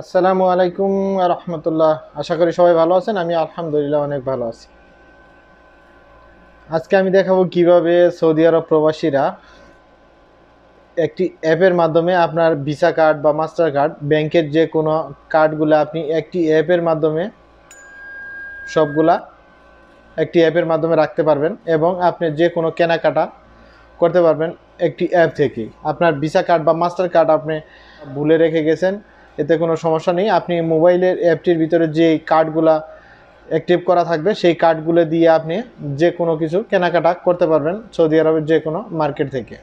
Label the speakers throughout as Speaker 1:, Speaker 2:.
Speaker 1: আসসালামু আলাইকুম রহমতুল্লাহ আশা করি সবাই ভালো আছেন আমি আলহামদুলিল্লাহ অনেক ভালো আছি আজকে আমি দেখাবো কিভাবে সৌদি আরব প্রবাসীরা একটি অ্যাপের মাধ্যমে আপনার ভিসা কার্ড বা মাস্টার কার্ড ব্যাংকের যে কোনো কার্ডগুলো আপনি একটি অ্যাপের মাধ্যমে সবগুলা একটি অ্যাপের মাধ্যমে রাখতে পারবেন এবং আপনি যে কোনো কেনাকাটা করতে পারবেন একটি অ্যাপ থেকে আপনার ভিসা কার্ড বা মাস্টার কার্ড আপনি ভুলে রেখে গেছেন এতে কোনো সমস্যা নেই আপনি মোবাইলের অ্যাপটির ভিতরে যে কার্ডগুলা অ্যাক্টিভ করা থাকবে সেই কার্ডগুলো দিয়ে আপনি যে কোনো কিছু কেনাকাটা করতে পারবেন সৌদি আরবের যে কোনো মার্কেট থেকে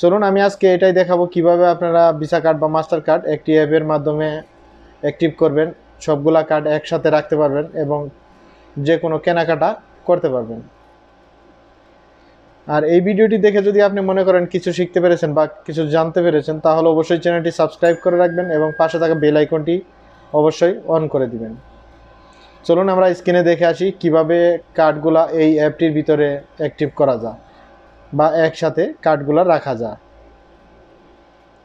Speaker 1: চলুন আমি আজকে এটাই দেখাবো কিভাবে আপনারা ভিসা কার্ড বা মাস্টার কার্ড একটি অ্যাপের মাধ্যমে অ্যাক্টিভ করবেন সবগুলা কার্ড একসাথে রাখতে পারবেন এবং যে কোনো কেনাকাটা করতে পারবেন আর এই ভিডিওটি দেখে যদি আপনি মনে করেন কিছু শিখতে পেরেছেন বা কিছু জানতে পেরেছেন তাহলে অবশ্যই চ্যানেলটি সাবস্ক্রাইব করে রাখবেন এবং পাশে থাকা বেল আইকনটি অবশ্যই অন করে দিবেন চলুন আমরা স্ক্রিনে দেখে আসি কিভাবে কার্ডগুলা এই অ্যাপটির ভিতরে অ্যাক্টিভ করা যায় বা একসাথে কার্ডগুলা রাখা যায়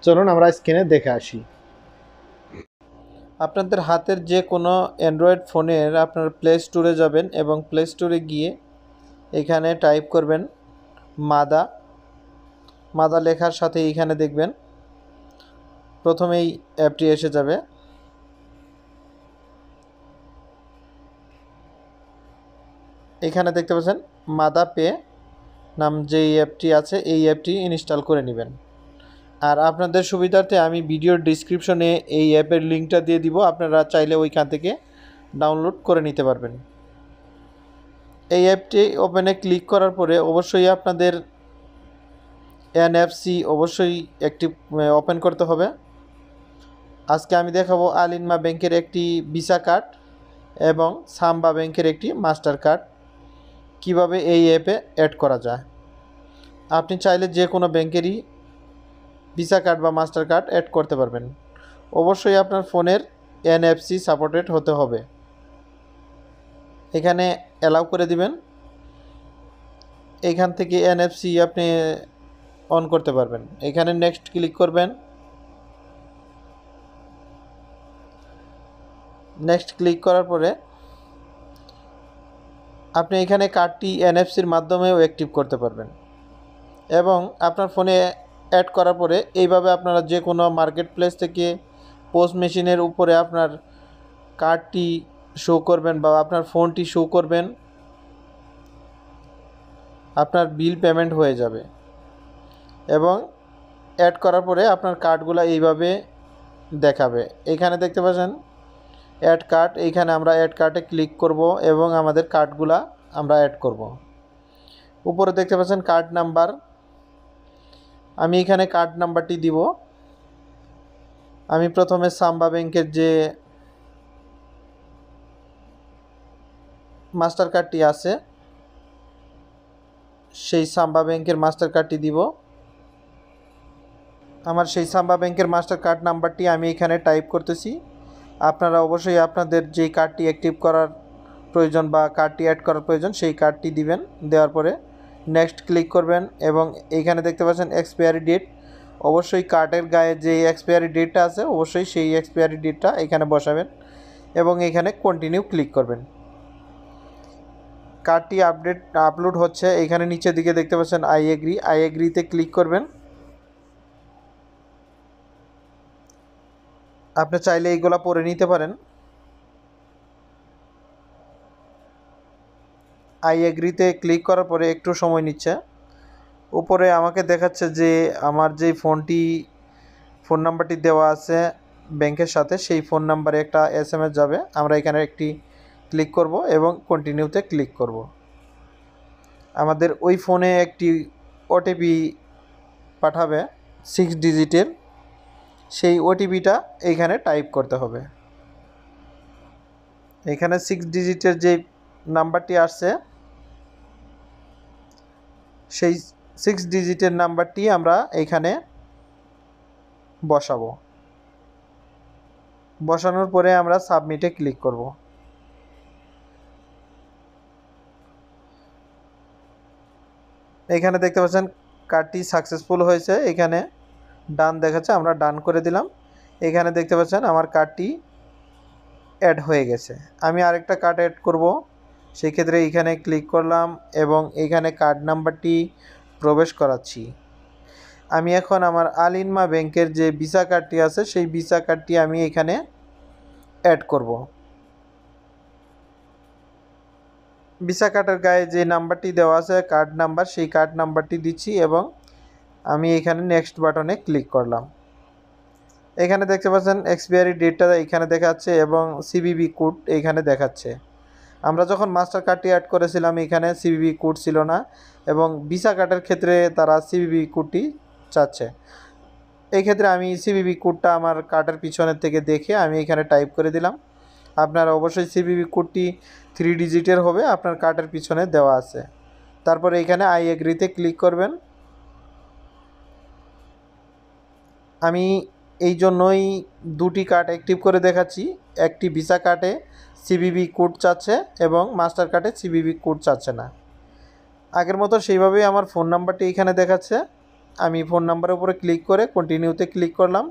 Speaker 1: চলুন আমরা স্ক্রিনে দেখে আসি আপনাদের হাতের যে কোনো অ্যান্ড্রয়েড ফোনের আপনার প্লে স্টোরে যাবেন এবং প্লে স্টোরে গিয়ে এখানে টাইপ করবেন মাদা মাদা লেখার সাথে এইখানে দেখবেন প্রথমেই অ্যাপটি এসে যাবে এখানে দেখতে পাচ্ছেন মাদা পে নাম যে অ্যাপটি আছে এই অ্যাপটি ইনস্টল করে নেবেন আর আপনাদের সুবিধার্থে আমি ভিডিওর ডিসক্রিপশনে এই অ্যাপের লিঙ্কটা দিয়ে দিব আপনারা চাইলে ওইখান থেকে ডাউনলোড করে নিতে পারবেন এই অ্যাপটি ওপেনে ক্লিক করার পরে অবশ্যই আপনাদের এনএফসি অবশ্যই একটি ওপেন করতে হবে আজকে আমি দেখাবো আলিনমা ব্যাংকের একটি ভিসা কার্ড এবং সাম্বা ব্যাংকের একটি মাস্টার কার্ড কিভাবে এই অ্যাপে অ্যাড করা যায় আপনি চাইলে যে কোনো ব্যাংকেরই ভিসা কার্ড বা মাস্টার কার্ড অ্যাড করতে পারবেন অবশ্যই আপনার ফোনের এনএফসি সাপোর্টেড হতে হবে এখানে অ্যালাউ করে দিবেন এইখান থেকে এনএফসি আপনি অন করতে পারবেন এখানে নেক্সট ক্লিক করবেন নেক্সট ক্লিক করার পরে আপনি এখানে কার্ডটি এনএফসির মাধ্যমেও অ্যাক্টিভ করতে পারবেন এবং আপনার ফোনে অ্যাড করার পরে এইভাবে আপনারা যে কোনো মার্কেট প্লেস থেকে পোস্ট মেশিনের উপরে আপনার কার্ডটি শো করবেন বা আপনার ফোনটি শো করবেন আপনার বিল পেমেন্ট হয়ে যাবে এবং অ্যাড করার পরে আপনার কার্ডগুলো এইভাবে দেখাবে এখানে দেখতে পাচ্ছেন অ্যাড কার্ড এইখানে আমরা অ্যাড কার্ডে ক্লিক করব এবং আমাদের কার্ডগুলা আমরা অ্যাড করব উপরে দেখতে পাচ্ছেন কার্ড নাম্বার আমি এখানে কার্ড নাম্বারটি দিব আমি প্রথমে সাম্বা ব্যাংকের যে মাস্টার কার্ডটি আছে সেই সাম্বা ব্যাংকের মাস্টার কার্ডটি দিব আমার সেই সাম্বা ব্যাংকের মাস্টার কার্ড নাম্বারটি আমি এখানে টাইপ করতেছি আপনারা অবশ্যই আপনাদের যেই কার্ডটি অ্যাক্টিভ করার প্রয়োজন বা কার্ডটি অ্যাড করার প্রয়োজন সেই কার্ডটি দিবেন দেওয়ার পরে নেক্সট ক্লিক করবেন এবং এইখানে দেখতে পাচ্ছেন এক্সপায়ারি ডেট অবশ্যই কার্ডের গায়ে যে এক্সপায়ারি ডেটটা আছে অবশ্যই সেই এক্সপায়ারি ডেটটা এখানে বসাবেন এবং এখানে কন্টিনিউ ক্লিক করবেন কার্ডটি আপডেট আপলোড হচ্ছে এখানে নিচের দিকে দেখতে পাচ্ছেন আই এগ্রি আই এগ্রিতে ক্লিক করবেন আপনি চাইলে এইগুলা পরে নিতে পারেন আই এগ্রিতে ক্লিক করার পরে একটু সময় নিচ্ছে উপরে আমাকে দেখাচ্ছে যে আমার যে ফোনটি ফোন নাম্বারটি দেওয়া আছে ব্যাংকের সাথে সেই ফোন নাম্বারে একটা এস যাবে আমরা এখানে একটি ক্লিক করব এবং কন্টিনিউতে ক্লিক করব আমাদের ওই ফোনে একটি ওটিপি পাঠাবে সিক্স ডিজিটের সেই ওটিপিটা এইখানে টাইপ করতে হবে এখানে সিক্স ডিজিটের যে নাম্বারটি আসছে সেই সিক্স ডিজিটের নাম্বারটি আমরা এখানে বসাবো বসানোর পরে আমরা সাবমিটে ক্লিক করব এখানে দেখতে পাচ্ছেন কার্ডটি সাকসেসফুল হয়েছে এখানে ডান দেখাচ্ছে আমরা ডান করে দিলাম এখানে দেখতে পাচ্ছেন আমার কার্ডটি অ্যাড হয়ে গেছে আমি আরেকটা কার্ড অ্যাড করব সেক্ষেত্রে এখানে ক্লিক করলাম এবং এখানে কার্ড নাম্বারটি প্রবেশ করাচ্ছি আমি এখন আমার আলিনমা ব্যাংকের যে ভিসা কার্ডটি আছে সেই ভিসা কার্ডটি আমি এখানে অ্যাড করব ভিসা কার্ডের গায়ে যে নাম্বারটি দেওয়া আছে কার্ড নাম্বার সেই কার্ড নাম্বারটি দিচ্ছি এবং আমি এখানে নেক্সট বাটনে ক্লিক করলাম এখানে দেখতে পাচ্ছেন এক্সপিয়ারি ডেটটা এখানে দেখাচ্ছে এবং সিবিবি কোড এইখানে দেখাচ্ছে আমরা যখন মাস্টার কার্ডটি অ্যাড করেছিলাম এখানে সিবিবি কোড ছিল না এবং ভিসা কার্ডের ক্ষেত্রে তারা সিবিবি কোডটি চাচ্ছে এই ক্ষেত্রে আমি সিবিবি কোডটা আমার কার্ডের পিছনের থেকে দেখে আমি এখানে টাইপ করে দিলাম আপনার অবশ্যই সিবিবি কোডটি থ্রি ডিজিটের হবে আপনার কার্ডের পিছনে দেওয়া আছে তারপর এখানে আই এগ্রিতে ক্লিক করবেন আমি এই জন্যই দুটি কার্ড অ্যাক্টিভ করে দেখাচ্ছি একটি ভিসা কার্ডে সিবিবি কোড চাচ্ছে এবং মাস্টার কার্ডে সিবিবি কোড চাচ্ছে না আগের মতো সেইভাবেই আমার ফোন নাম্বারটি এখানে দেখাচ্ছে আমি ফোন নাম্বারের উপরে ক্লিক করে কন্টিনিউতে ক্লিক করলাম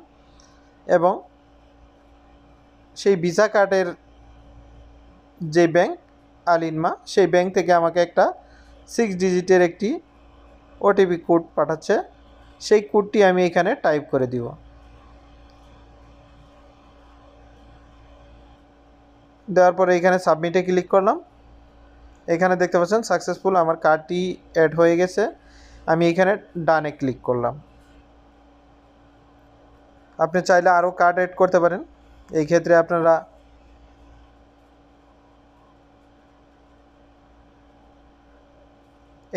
Speaker 1: এবং সেই ভিসা কার্ডের যে ব্যাংক আলিনমা সেই ব্যাংক থেকে আমাকে একটা সিক্স ডিজিটের একটি ওটিপি কোড পাঠাচ্ছে সেই কোডটি আমি এখানে টাইপ করে দিব দেওয়ার পরে এখানে সাবমিটে ক্লিক করলাম এখানে দেখতে পাচ্ছেন সাকসেসফুল আমার কার্ডটি অ্যাড হয়ে গেছে আমি এখানে ডানে ক্লিক করলাম আপনি চাইলে আরও কার্ড অ্যাড করতে পারেন এই ক্ষেত্রে আপনারা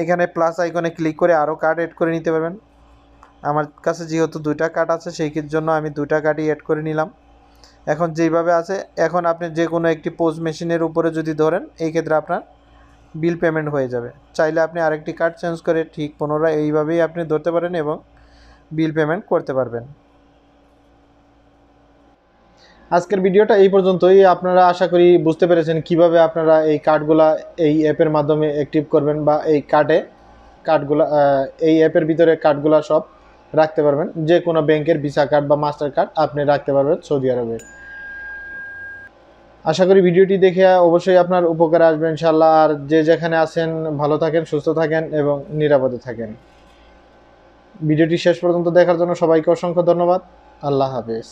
Speaker 1: এখানে প্লাস আইকনে ক্লিক করে আরও কার্ড এড করে নিতে পারবেন আমার কাছে যেহেতু দুইটা কার্ড আছে সেই জন্য আমি দুইটা কার্ডই এড করে নিলাম এখন যেভাবে আছে এখন আপনি যে কোনো একটি পোজ মেশিনের উপরে যদি ধরেন এই ক্ষেত্রে আপনার বিল পেমেন্ট হয়ে যাবে চাইলে আপনি আরেকটি কার্ড চেঞ্জ করে ঠিক পুনরায় এইভাবেই আপনি ধরতে পারেন এবং বিল পেমেন্ট করতে পারবেন আজকের ভিডিওটা এই পর্যন্তই আপনারা আশা করি বুঝতে পেরেছেন কিভাবে আপনারা এই কার্ডগুলা এই অ্যাপের মাধ্যমে অ্যাক্টিভ করবেন বা এই কার্ডে কার্ডগুলা এই অ্যাপের ভিতরে কার্ডগুলা সব রাখতে পারবেন যে কোনো ব্যাংকের ভিসা কার্ড বা মাস্টার কার্ড আপনি রাখতে পারবেন সৌদি আরবে আশা করি ভিডিওটি দেখে অবশ্যই আপনার উপকার আসবে ইনশাল্লাহ আর যে যেখানে আছেন ভালো থাকেন সুস্থ থাকেন এবং নিরাপদে থাকেন ভিডিওটি শেষ পর্যন্ত দেখার জন্য সবাইকে অসংখ্য ধন্যবাদ আল্লাহ হাফেজ